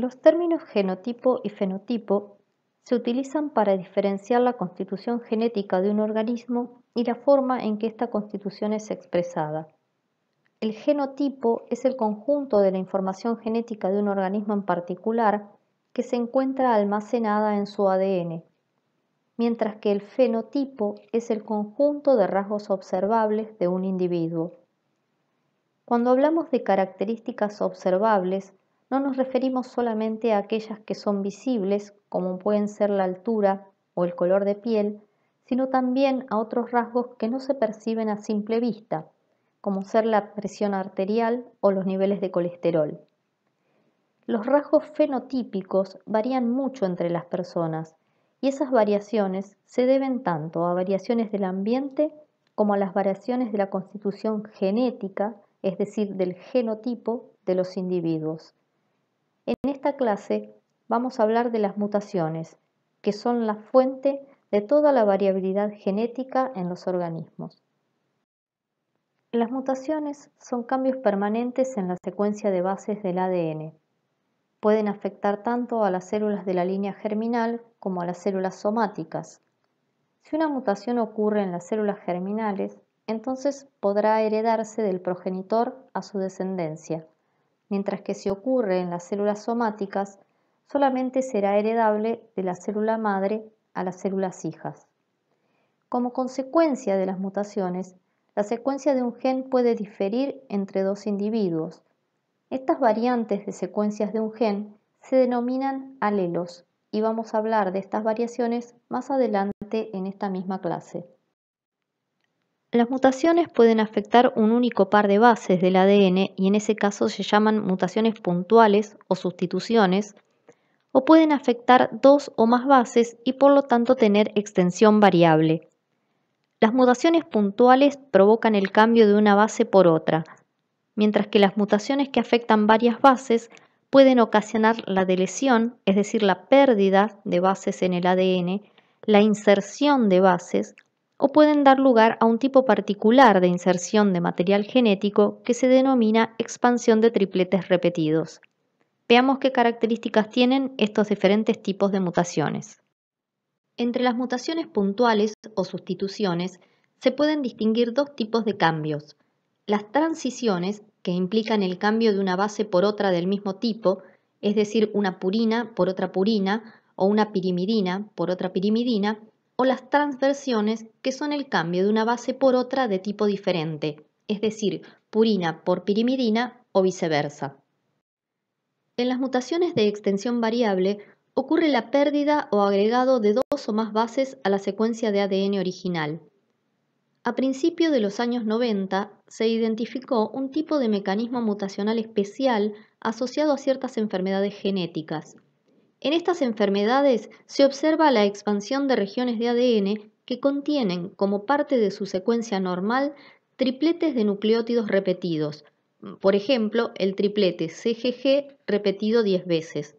Los términos genotipo y fenotipo se utilizan para diferenciar la constitución genética de un organismo y la forma en que esta constitución es expresada. El genotipo es el conjunto de la información genética de un organismo en particular que se encuentra almacenada en su ADN, mientras que el fenotipo es el conjunto de rasgos observables de un individuo. Cuando hablamos de características observables, no nos referimos solamente a aquellas que son visibles, como pueden ser la altura o el color de piel, sino también a otros rasgos que no se perciben a simple vista, como ser la presión arterial o los niveles de colesterol. Los rasgos fenotípicos varían mucho entre las personas y esas variaciones se deben tanto a variaciones del ambiente como a las variaciones de la constitución genética, es decir, del genotipo de los individuos esta clase vamos a hablar de las mutaciones, que son la fuente de toda la variabilidad genética en los organismos. Las mutaciones son cambios permanentes en la secuencia de bases del ADN. Pueden afectar tanto a las células de la línea germinal como a las células somáticas. Si una mutación ocurre en las células germinales, entonces podrá heredarse del progenitor a su descendencia mientras que si ocurre en las células somáticas, solamente será heredable de la célula madre a las células hijas. Como consecuencia de las mutaciones, la secuencia de un gen puede diferir entre dos individuos. Estas variantes de secuencias de un gen se denominan alelos y vamos a hablar de estas variaciones más adelante en esta misma clase. Las mutaciones pueden afectar un único par de bases del ADN y en ese caso se llaman mutaciones puntuales o sustituciones, o pueden afectar dos o más bases y por lo tanto tener extensión variable. Las mutaciones puntuales provocan el cambio de una base por otra, mientras que las mutaciones que afectan varias bases pueden ocasionar la deleción, es decir, la pérdida de bases en el ADN, la inserción de bases o pueden dar lugar a un tipo particular de inserción de material genético que se denomina expansión de tripletes repetidos. Veamos qué características tienen estos diferentes tipos de mutaciones. Entre las mutaciones puntuales o sustituciones se pueden distinguir dos tipos de cambios. Las transiciones, que implican el cambio de una base por otra del mismo tipo, es decir, una purina por otra purina o una pirimidina por otra pirimidina, o las transversiones, que son el cambio de una base por otra de tipo diferente, es decir, purina por pirimidina o viceversa. En las mutaciones de extensión variable ocurre la pérdida o agregado de dos o más bases a la secuencia de ADN original. A principios de los años 90 se identificó un tipo de mecanismo mutacional especial asociado a ciertas enfermedades genéticas, en estas enfermedades se observa la expansión de regiones de ADN que contienen, como parte de su secuencia normal, tripletes de nucleótidos repetidos, por ejemplo, el triplete CGG repetido 10 veces.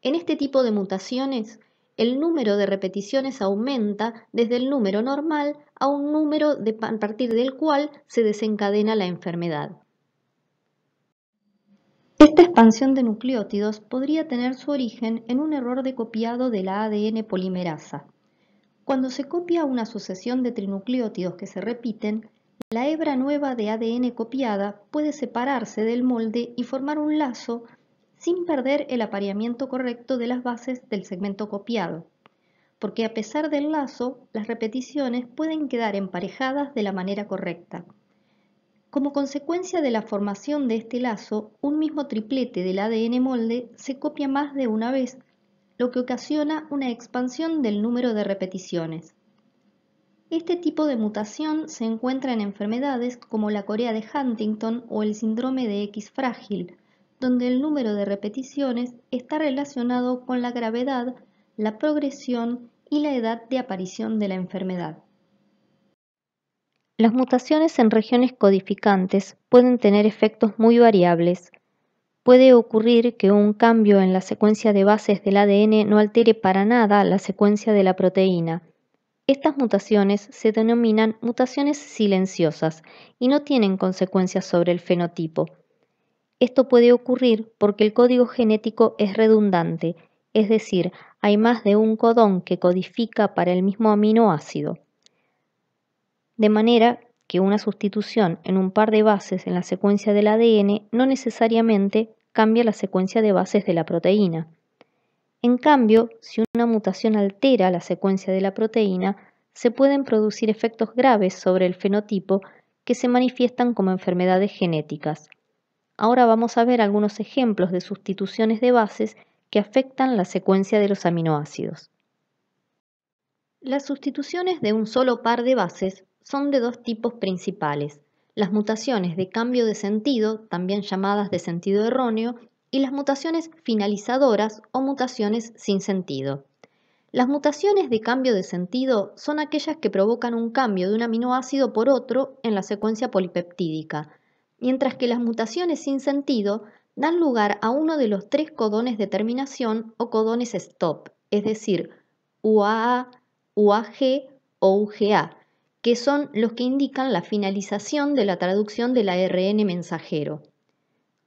En este tipo de mutaciones, el número de repeticiones aumenta desde el número normal a un número a partir del cual se desencadena la enfermedad. Esta expansión de nucleótidos podría tener su origen en un error de copiado de la ADN polimerasa. Cuando se copia una sucesión de trinucleótidos que se repiten, la hebra nueva de ADN copiada puede separarse del molde y formar un lazo sin perder el apareamiento correcto de las bases del segmento copiado, porque a pesar del lazo, las repeticiones pueden quedar emparejadas de la manera correcta. Como consecuencia de la formación de este lazo, un mismo triplete del ADN molde se copia más de una vez, lo que ocasiona una expansión del número de repeticiones. Este tipo de mutación se encuentra en enfermedades como la corea de Huntington o el síndrome de X frágil, donde el número de repeticiones está relacionado con la gravedad, la progresión y la edad de aparición de la enfermedad. Las mutaciones en regiones codificantes pueden tener efectos muy variables. Puede ocurrir que un cambio en la secuencia de bases del ADN no altere para nada la secuencia de la proteína. Estas mutaciones se denominan mutaciones silenciosas y no tienen consecuencias sobre el fenotipo. Esto puede ocurrir porque el código genético es redundante, es decir, hay más de un codón que codifica para el mismo aminoácido de manera que una sustitución en un par de bases en la secuencia del ADN no necesariamente cambia la secuencia de bases de la proteína. En cambio, si una mutación altera la secuencia de la proteína, se pueden producir efectos graves sobre el fenotipo que se manifiestan como enfermedades genéticas. Ahora vamos a ver algunos ejemplos de sustituciones de bases que afectan la secuencia de los aminoácidos. Las sustituciones de un solo par de bases son de dos tipos principales, las mutaciones de cambio de sentido, también llamadas de sentido erróneo, y las mutaciones finalizadoras o mutaciones sin sentido. Las mutaciones de cambio de sentido son aquellas que provocan un cambio de un aminoácido por otro en la secuencia polipeptídica, mientras que las mutaciones sin sentido dan lugar a uno de los tres codones de terminación o codones stop, es decir, UAA, UAG o UGA, que son los que indican la finalización de la traducción del ARN mensajero.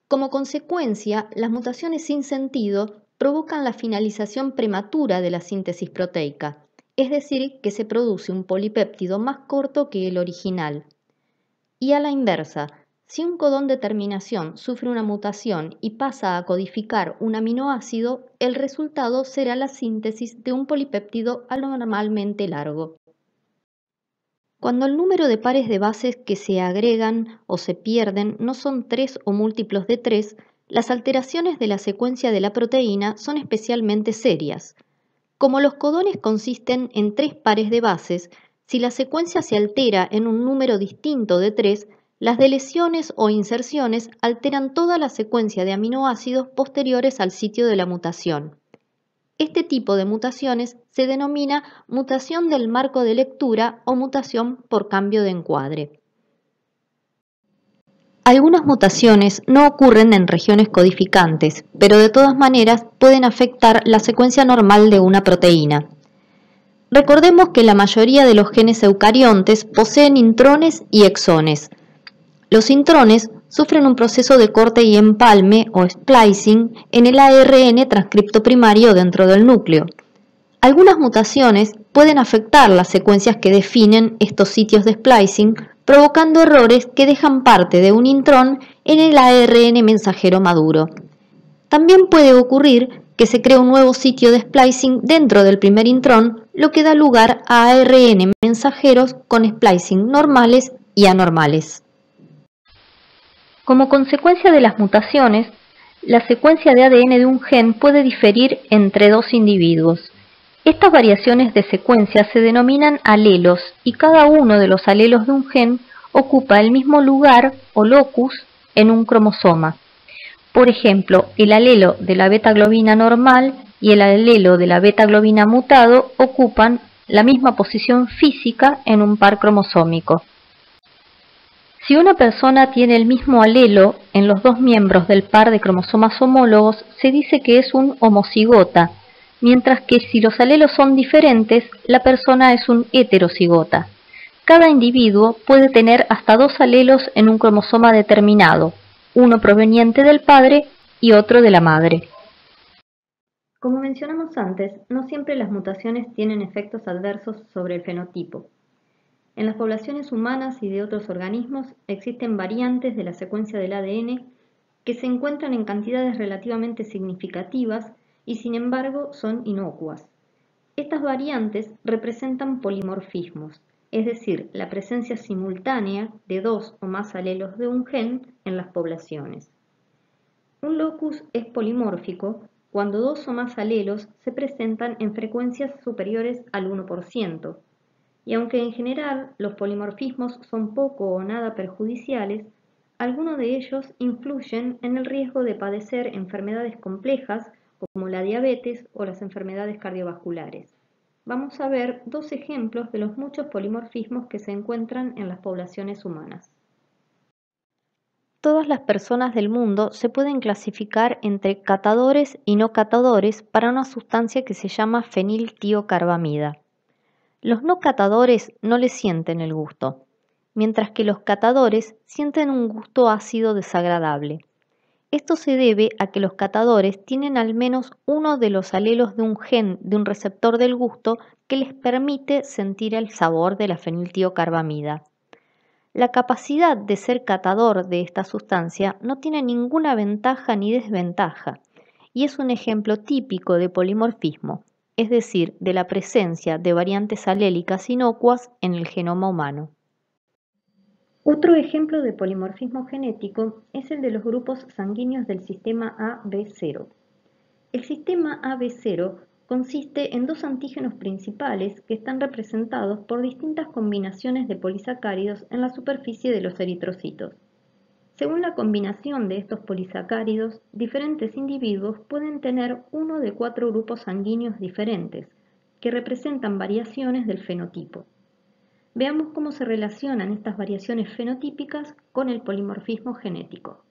Como consecuencia, las mutaciones sin sentido provocan la finalización prematura de la síntesis proteica, es decir, que se produce un polipéptido más corto que el original. Y a la inversa, si un codón de terminación sufre una mutación y pasa a codificar un aminoácido, el resultado será la síntesis de un polipéptido anormalmente largo cuando el número de pares de bases que se agregan o se pierden no son tres o múltiplos de tres, las alteraciones de la secuencia de la proteína son especialmente serias. Como los codones consisten en tres pares de bases, si la secuencia se altera en un número distinto de tres, las deleciones o inserciones alteran toda la secuencia de aminoácidos posteriores al sitio de la mutación. Este tipo de mutaciones se denomina mutación del marco de lectura o mutación por cambio de encuadre. Algunas mutaciones no ocurren en regiones codificantes, pero de todas maneras pueden afectar la secuencia normal de una proteína. Recordemos que la mayoría de los genes eucariontes poseen intrones y exones. Los intrones sufren un proceso de corte y empalme o splicing en el ARN transcripto primario dentro del núcleo. Algunas mutaciones pueden afectar las secuencias que definen estos sitios de splicing, provocando errores que dejan parte de un intrón en el ARN mensajero maduro. También puede ocurrir que se cree un nuevo sitio de splicing dentro del primer intrón, lo que da lugar a ARN mensajeros con splicing normales y anormales. Como consecuencia de las mutaciones, la secuencia de ADN de un gen puede diferir entre dos individuos. Estas variaciones de secuencia se denominan alelos y cada uno de los alelos de un gen ocupa el mismo lugar o locus en un cromosoma. Por ejemplo, el alelo de la beta globina normal y el alelo de la beta globina mutado ocupan la misma posición física en un par cromosómico. Si una persona tiene el mismo alelo en los dos miembros del par de cromosomas homólogos, se dice que es un homocigota, mientras que si los alelos son diferentes, la persona es un heterocigota. Cada individuo puede tener hasta dos alelos en un cromosoma determinado, uno proveniente del padre y otro de la madre. Como mencionamos antes, no siempre las mutaciones tienen efectos adversos sobre el fenotipo. En las poblaciones humanas y de otros organismos existen variantes de la secuencia del ADN que se encuentran en cantidades relativamente significativas y sin embargo son inocuas. Estas variantes representan polimorfismos, es decir, la presencia simultánea de dos o más alelos de un gen en las poblaciones. Un locus es polimórfico cuando dos o más alelos se presentan en frecuencias superiores al 1%, y aunque en general los polimorfismos son poco o nada perjudiciales, algunos de ellos influyen en el riesgo de padecer enfermedades complejas como la diabetes o las enfermedades cardiovasculares. Vamos a ver dos ejemplos de los muchos polimorfismos que se encuentran en las poblaciones humanas. Todas las personas del mundo se pueden clasificar entre catadores y no catadores para una sustancia que se llama feniltiocarbamida. Los no catadores no le sienten el gusto, mientras que los catadores sienten un gusto ácido desagradable. Esto se debe a que los catadores tienen al menos uno de los alelos de un gen de un receptor del gusto que les permite sentir el sabor de la feniltiocarbamida. La capacidad de ser catador de esta sustancia no tiene ninguna ventaja ni desventaja, y es un ejemplo típico de polimorfismo, es decir, de la presencia de variantes alélicas inocuas en el genoma humano. Otro ejemplo de polimorfismo genético es el de los grupos sanguíneos del sistema AB0. El sistema AB0 consiste en dos antígenos principales que están representados por distintas combinaciones de polisacáridos en la superficie de los eritrocitos. Según la combinación de estos polisacáridos, diferentes individuos pueden tener uno de cuatro grupos sanguíneos diferentes, que representan variaciones del fenotipo. Veamos cómo se relacionan estas variaciones fenotípicas con el polimorfismo genético.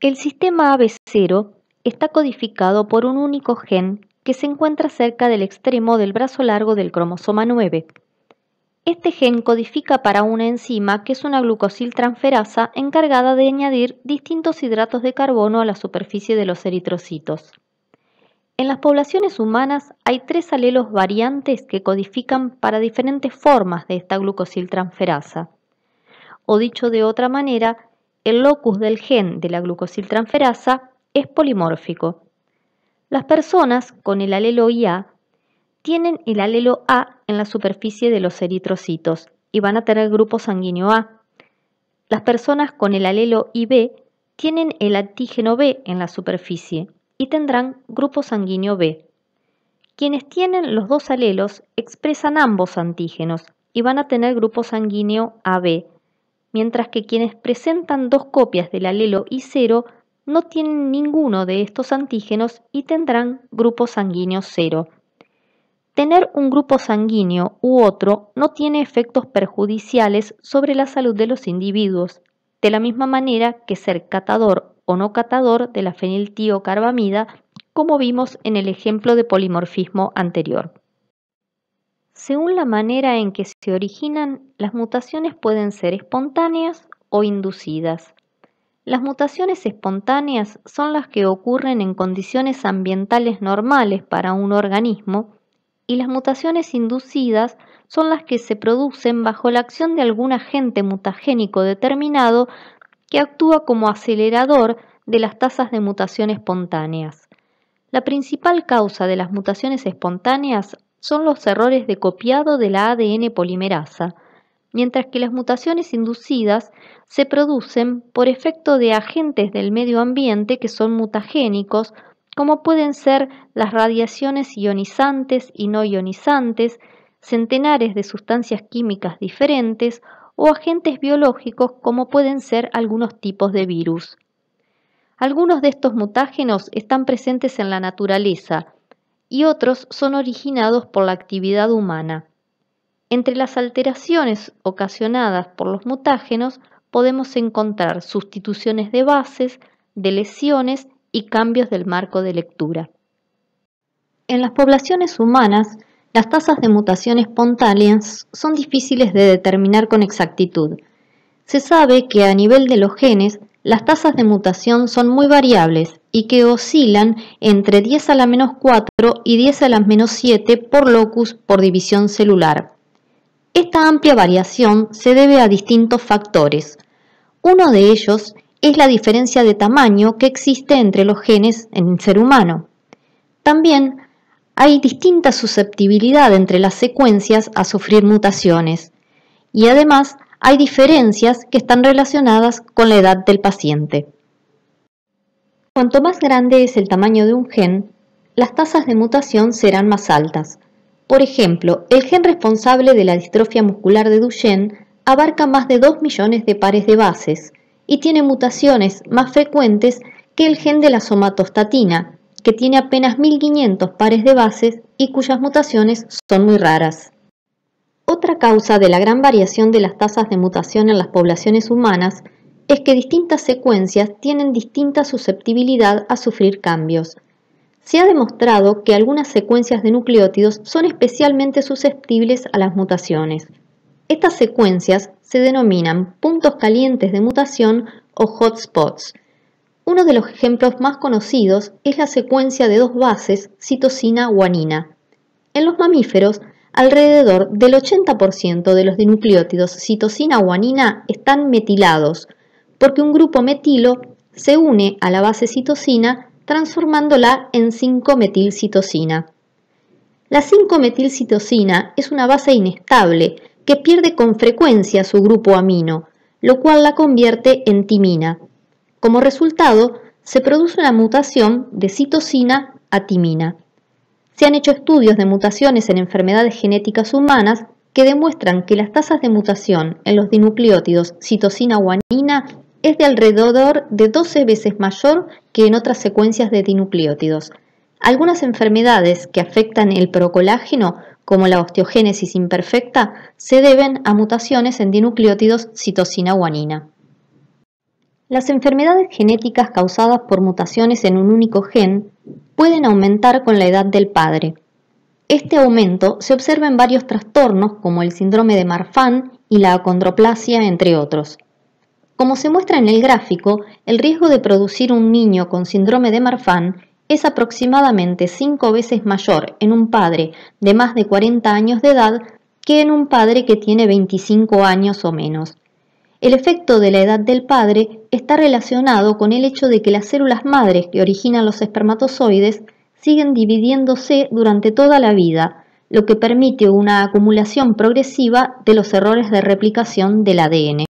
El sistema AB0 está codificado por un único gen que se encuentra cerca del extremo del brazo largo del cromosoma 9, este gen codifica para una enzima que es una glucosil transferasa encargada de añadir distintos hidratos de carbono a la superficie de los eritrocitos. En las poblaciones humanas hay tres alelos variantes que codifican para diferentes formas de esta glucosil transferasa. O dicho de otra manera, el locus del gen de la glucosil transferasa es polimórfico. Las personas con el alelo IA tienen el alelo A en la superficie de los eritrocitos y van a tener grupo sanguíneo A. Las personas con el alelo IB tienen el antígeno B en la superficie y tendrán grupo sanguíneo B. Quienes tienen los dos alelos expresan ambos antígenos y van a tener grupo sanguíneo AB, mientras que quienes presentan dos copias del alelo I0 no tienen ninguno de estos antígenos y tendrán grupo sanguíneo 0. Tener un grupo sanguíneo u otro no tiene efectos perjudiciales sobre la salud de los individuos, de la misma manera que ser catador o no catador de la feniltiocarbamida, como vimos en el ejemplo de polimorfismo anterior. Según la manera en que se originan, las mutaciones pueden ser espontáneas o inducidas. Las mutaciones espontáneas son las que ocurren en condiciones ambientales normales para un organismo y las mutaciones inducidas son las que se producen bajo la acción de algún agente mutagénico determinado que actúa como acelerador de las tasas de mutación espontáneas. La principal causa de las mutaciones espontáneas son los errores de copiado de la ADN polimerasa, mientras que las mutaciones inducidas se producen por efecto de agentes del medio ambiente que son mutagénicos como pueden ser las radiaciones ionizantes y no ionizantes, centenares de sustancias químicas diferentes o agentes biológicos como pueden ser algunos tipos de virus. Algunos de estos mutágenos están presentes en la naturaleza y otros son originados por la actividad humana. Entre las alteraciones ocasionadas por los mutágenos podemos encontrar sustituciones de bases, de lesiones y cambios del marco de lectura. En las poblaciones humanas, las tasas de mutación espontáneas son difíciles de determinar con exactitud. Se sabe que a nivel de los genes, las tasas de mutación son muy variables y que oscilan entre 10 a la menos 4 y 10 a la menos 7 por locus por división celular. Esta amplia variación se debe a distintos factores. Uno de ellos es la diferencia de tamaño que existe entre los genes en el ser humano. También hay distinta susceptibilidad entre las secuencias a sufrir mutaciones y además hay diferencias que están relacionadas con la edad del paciente. Cuanto más grande es el tamaño de un gen, las tasas de mutación serán más altas. Por ejemplo, el gen responsable de la distrofia muscular de Duchenne abarca más de 2 millones de pares de bases, y tiene mutaciones más frecuentes que el gen de la somatostatina, que tiene apenas 1500 pares de bases y cuyas mutaciones son muy raras. Otra causa de la gran variación de las tasas de mutación en las poblaciones humanas es que distintas secuencias tienen distinta susceptibilidad a sufrir cambios. Se ha demostrado que algunas secuencias de nucleótidos son especialmente susceptibles a las mutaciones. Estas secuencias se denominan puntos calientes de mutación o hotspots. Uno de los ejemplos más conocidos es la secuencia de dos bases citosina-guanina. En los mamíferos, alrededor del 80% de los dinucleótidos citosina-guanina están metilados, porque un grupo metilo se une a la base citosina transformándola en 5-metilcitosina. La 5-metilcitosina es una base inestable que pierde con frecuencia su grupo amino, lo cual la convierte en timina. Como resultado, se produce una mutación de citosina a timina. Se han hecho estudios de mutaciones en enfermedades genéticas humanas que demuestran que las tasas de mutación en los dinucleótidos citosina-guanina es de alrededor de 12 veces mayor que en otras secuencias de dinucleótidos. Algunas enfermedades que afectan el procolágeno como la osteogénesis imperfecta, se deben a mutaciones en dinucleótidos citosina-guanina. Las enfermedades genéticas causadas por mutaciones en un único gen pueden aumentar con la edad del padre. Este aumento se observa en varios trastornos como el síndrome de Marfan y la acondroplasia, entre otros. Como se muestra en el gráfico, el riesgo de producir un niño con síndrome de Marfan es aproximadamente cinco veces mayor en un padre de más de 40 años de edad que en un padre que tiene 25 años o menos. El efecto de la edad del padre está relacionado con el hecho de que las células madres que originan los espermatozoides siguen dividiéndose durante toda la vida, lo que permite una acumulación progresiva de los errores de replicación del ADN.